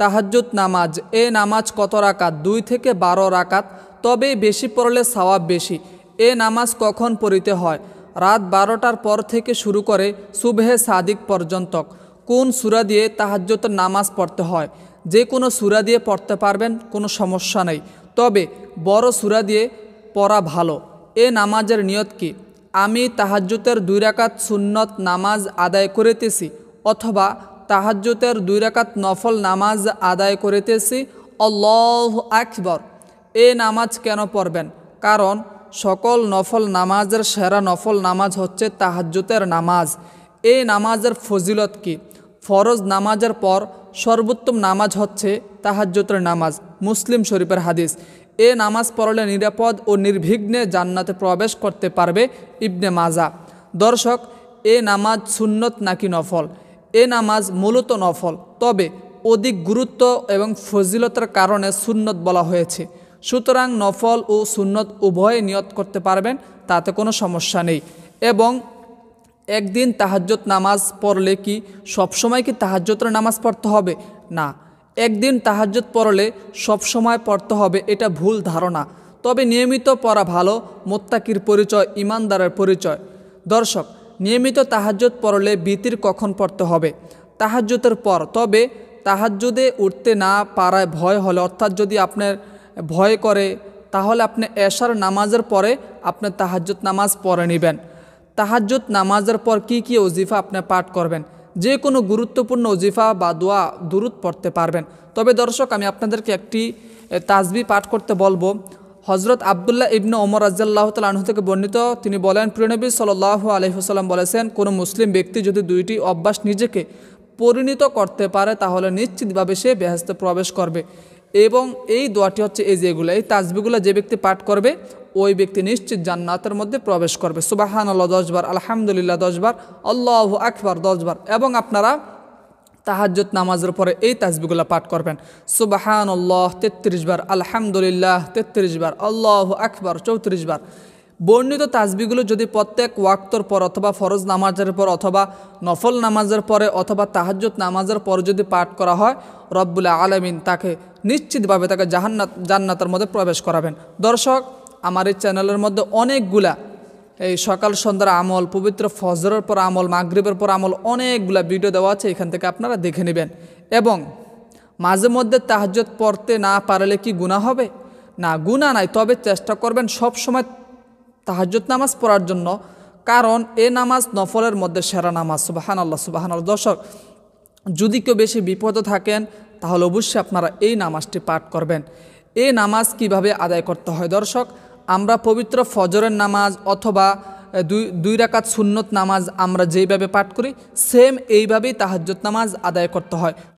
তাহাজুত নামাজ এ নামাজ কত রাকাত দুই থেকে বারো রাকাত তবে বেশি পড়লে সওয়াব বেশি এ নামাজ কখন পড়িতে হয় রাত বারোটার পর থেকে শুরু করে সুবহে সাদিক পর্যন্ত কোন সুরা দিয়ে তাহাজ্যত নামাজ পড়তে হয় যে কোনো সুরা দিয়ে পড়তে পারবেন কোনো সমস্যা নেই তবে বড় সুরা দিয়ে পড়া ভালো এ নামাজের নিয়ত কি আমি তাহাজ্যতের দুই রাকাত সুন্নত নামাজ আদায় করিতেছি অথবা তাহাজ্যতের দুই রাকাত নফল নামাজ আদায় করিতেছি অল্লাহ আকবর এ নামাজ কেন পড়বেন কারণ সকল নফল নামাজের সেরা নফল নামাজ হচ্ছে তাহাজ্যতের নামাজ এ নামাজের ফজিলত কি ফরজ নামাজের পর সর্বোত্তম নামাজ হচ্ছে তাহাজ্যতের নামাজ মুসলিম শরীফের হাদিস এ নামাজ পড়লে নিরাপদ ও নির্বিঘ্নে জান্নাতে প্রবেশ করতে পারবে ইবনে মাজা দর্শক এ নামাজ সুন্নত নাকি নফল এ নামাজ মূলত নফল তবে অধিক গুরুত্ব এবং ফজিলতার কারণে সুন্নত বলা হয়েছে সুতরাং নফল ও সুন্নত উভয়ে নিয়ত করতে পারবেন তাতে কোনো সমস্যা নেই এবং একদিন তাহাজ্যত নামাজ পড়লে কি সবসময় কি তাহাজ্যতের নামাজ পড়তে হবে না একদিন তাহাজ্যত পড়লে সবসময় পড়তে হবে এটা ভুল ধারণা তবে নিয়মিত পড়া ভালো মোত্তাকির পরিচয় ইমানদারের পরিচয় দর্শক নিয়মিত তাহাজ্যত পড়লে বিতির কখন পড়তে হবে তাহাজ্যতের পর তবে তাহাজ্যদে উঠতে না পারায় ভয় হলে অর্থাৎ যদি আপনার ভয় করে তাহলে আপনি এশার নামাজের পরে আপনার তাহাজ্যত নামাজ পড়ে নেবেন তাহাজ্যত নামাজের পর কি কি ওজিফা আপনি পাঠ করবেন যে কোনো গুরুত্বপূর্ণ ওজিফা বা দোয়া দূরত পড়তে পারবেন তবে দর্শক আমি আপনাদেরকে একটি তাজবি পাঠ করতে বলবো হজরত আবদুল্লাহ ইবনু ওমর রাজ্লাহ তাল থেকে বর্ণিত তিনি বলেন প্রিয়নবী সাল্লাহ আলহিহসাল্লাম বলেছেন কোনো মুসলিম ব্যক্তি যদি দুইটি অভ্যাস নিজেকে পরিণত করতে পারে তাহলে নিশ্চিতভাবে সে বেহেস্তে প্রবেশ করবে এবং এই দোয়াটি হচ্ছে এই যেগুলো এই তাজবিগুলো যে ব্যক্তি পাঠ করবে ওই ব্যক্তি নিশ্চিত জান্নাতের মধ্যে প্রবেশ করবে সুবাহান আল্লাহ দশবার আলহামদুলিল্লাহ দশবার আল্লাহ আকবার দশবার এবং আপনারা তাহাজ্জত নামাজের পরে এই তাজবিগুলো পাঠ করবেন সুবাহান আল্লাহ তেত্রিশ বার আলহামদুলিল্লাহ তেত্রিশ বার আল্লাহ আকবর চৌত্রিশ বার বর্ণিত তাজবিগুলো যদি প্রত্যেক ওয়াক্তর পর অথবা ফরজ নামাজের পর অথবা নফল নামাজের পরে অথবা তাহাজ্জত নামাজের পর যদি পাঠ করা হয় রব্বুল্লা আলমিন তাকে নিশ্চিতভাবে তাকে জাহান্নাত জান্নাতের মধ্যে প্রবেশ করাবেন দর্শক আমার এই চ্যানেলের মধ্যে অনেকগুলা এই সকাল সন্ধ্যার আমল পবিত্র ফজরের পর আমল মাগরীবের পর আমল অনেকগুলা ভিডিও দেওয়া আছে এখান থেকে আপনারা দেখে নেবেন এবং মাঝে মধ্যে তাহাজত পড়তে না পারলে কি গুণা হবে না গুণা নাই তবে চেষ্টা করবেন সব সময় তাহাজত নামাজ পড়ার জন্য কারণ এ নামাজ নফলের মধ্যে সেরা নামাজ সুবাহান আল্লাহ সুবাহান আল্লাহ দর্শক যদি কেউ বেশি বিপদে থাকেন তাহলে অবশ্যই আপনারা এই নামাজটি পাঠ করবেন এই নামাজ কিভাবে আদায় করতে হয় দর্শক আমরা পবিত্র ফজরের নামাজ অথবা দুই দুই রাকাত সুন্নত নামাজ আমরা যেইভাবে পাঠ করি সেম এইভাবেই তাহাজ্জত নামাজ আদায় করতে হয়